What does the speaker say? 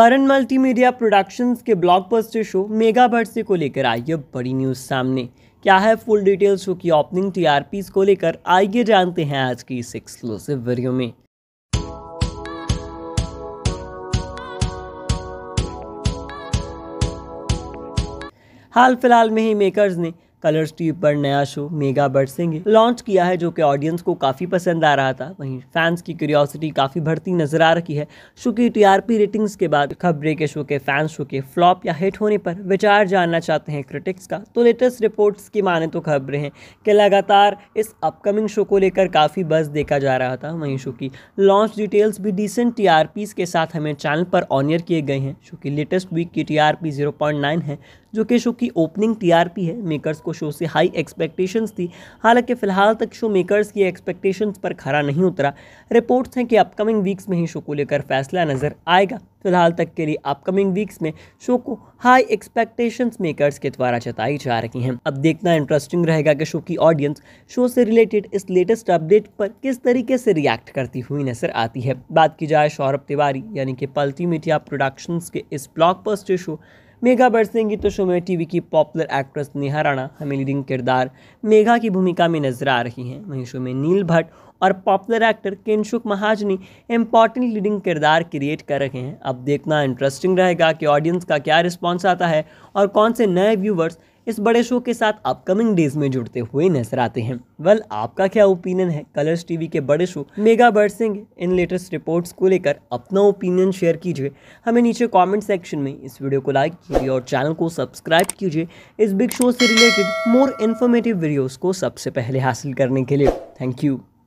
परन multimedia productions के blockbuster show Megha से को लेकर आई है बड़ी न्यूज़ सामने क्या है फुल डिटेल शो की ओपनिंग टीआरपीस को लेकर आइए जानते हैं आज की इस एक्सक्लूसिव वीडियो में हाल फिलहाल में ही मेकर्स ने कलर्स टीवी पर नया show Megha Barsenge launch किया है जो कि ऑडियंस को काफ़ी पसंद आ रहा था वहीं फैंस की क्यूरियोसिटी काफ़ी बढ़ती नजर आ रही है शो की टीआरपी रेटिंग्स के बाद खबरें के शो के फैंस शो के फ्लॉप या हिट होने पर विचार जानना चाहते हैं क्रिटिक्स का तो लेटेस्ट रिपोर्ट्स की माने तो खबरें हैं कि लगातार इस अपकमिंग शो को लेकर काफ़ी बस देखा जा रहा था वहीं शो की लॉन्च डिटेल्स भी डिसेंट टी के साथ हमें चैनल पर ऑनियर किए गए हैं शो की लेटेस्ट वीक की टी आर है जो कि शो की ओपनिंग टी है मेकर्स को को शो से हाई एक्सपेक्टेशंस थी हालांकि फ़िलहाल तक शो मेकर्स की एक्सपेक्टेशंस पर खरा नहीं उतरा रिपोर्ट्स हैं कि अपकमिंग वीक्स में ही शो को लेकर फैसला नज़र आएगा फिलहाल तक के लिए अपकमिंग वीक्स में शो को हाई एक्सपेक्टेशंस मेकर्स के द्वारा जताई जा रही हैं अब देखना इंटरेस्टिंग रहेगा कि शो की ऑडियंस शो से रिलेटेड इस लेटेस्ट अपडेट पर किस तरीके से रिएक्ट करती हुई नजर आती है बात की जाए सौरभ तिवारी यानी कि पल्टी मीडिया प्रोडक्शंस के इस ब्लॉक शो मेघा बरसेंगी तो शो में टीवी की पॉपुलर एक्ट्रेस नेहा राणा हमें लीडिंग किरदार मेघा की भूमिका में नजर आ रही हैं वहीं शो में नील भट्ट और पॉपुलर एक्टर किनशुक महाजनी इंपॉर्टेंट लीडिंग किरदार क्रिएट कर रहे हैं अब देखना इंटरेस्टिंग रहेगा कि ऑडियंस का क्या रिस्पॉन्स आता है और कौन से नए व्यूवर्स इस बड़े शो के साथ अपकमिंग डेज में जुड़ते हुए नजर आते हैं वेल आपका क्या ओपिनियन है कलर्स टीवी के बड़े शो मेगा बर्ड सिंह इन लेटेस्ट रिपोर्ट्स को लेकर अपना ओपिनियन शेयर कीजिए हमें नीचे कमेंट सेक्शन में इस वीडियो को लाइक कीजिए और चैनल को सब्सक्राइब कीजिए इस बिग शो से रिलेटेड मोर इन्फॉर्मेटिव वीडियोज़ को सबसे पहले हासिल करने के लिए थैंक यू